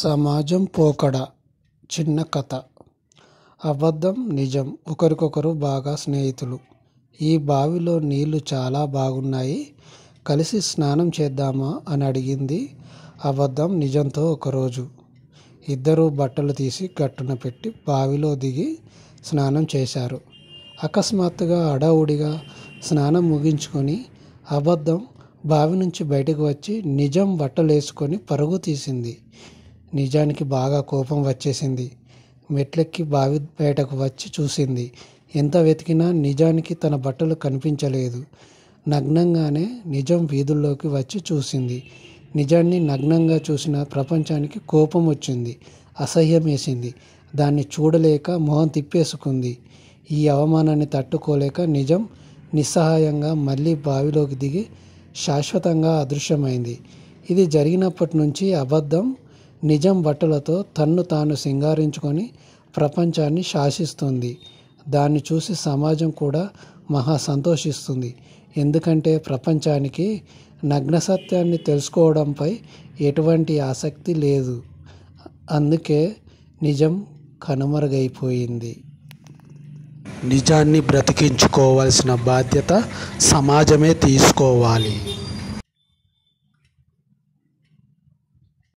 సమాజం పోకడ చిన్న కథ అబద్ధం నిజం ఒకరికొకరు బాగా స్నేహితులు ఈ బావిలో నీళ్లు చాలా బాగున్నాయి కలిసి స్నానం చేద్దామా అని అడిగింది అబద్ధం నిజంతో ఒకరోజు ఇద్దరు బట్టలు తీసి గట్టున పెట్టి బావిలో దిగి స్నానం చేశారు అకస్మాత్తుగా అడావుడిగా స్నానం ముగించుకొని అబద్ధం బావి నుంచి బయటకు వచ్చి నిజం బట్టలు వేసుకొని పరుగు తీసింది నిజానికి బాగా కోపం వచ్చేసింది మెట్లెక్కి బావి బయటకు వచ్చి చూసింది ఎంత వెతికినా నిజానికి తన బట్టలు కనిపించలేదు నగ్నంగానే నిజం వీధుల్లోకి వచ్చి చూసింది నిజాన్ని నగ్నంగా చూసిన ప్రపంచానికి కోపం వచ్చింది అసహ్యం వేసింది దాన్ని చూడలేక మొహం తిప్పేసుకుంది ఈ అవమానాన్ని తట్టుకోలేక నిజం నిస్సహాయంగా మళ్ళీ బావిలోకి దిగి శాశ్వతంగా అదృశ్యమైంది ఇది జరిగినప్పటి నుంచి అబద్ధం నిజం బట్టలతో తన్ను తాను సింగారించుకొని ప్రపంచాన్ని శాసిస్తుంది దాన్ని చూసి సమాజం కూడా మహా సంతోషిస్తుంది ఎందుకంటే ప్రపంచానికి నగ్న సత్యాన్ని తెలుసుకోవడంపై ఎటువంటి ఆసక్తి లేదు అందుకే నిజం కనుమరుగైపోయింది నిజాన్ని బ్రతికించుకోవాల్సిన బాధ్యత సమాజమే తీసుకోవాలి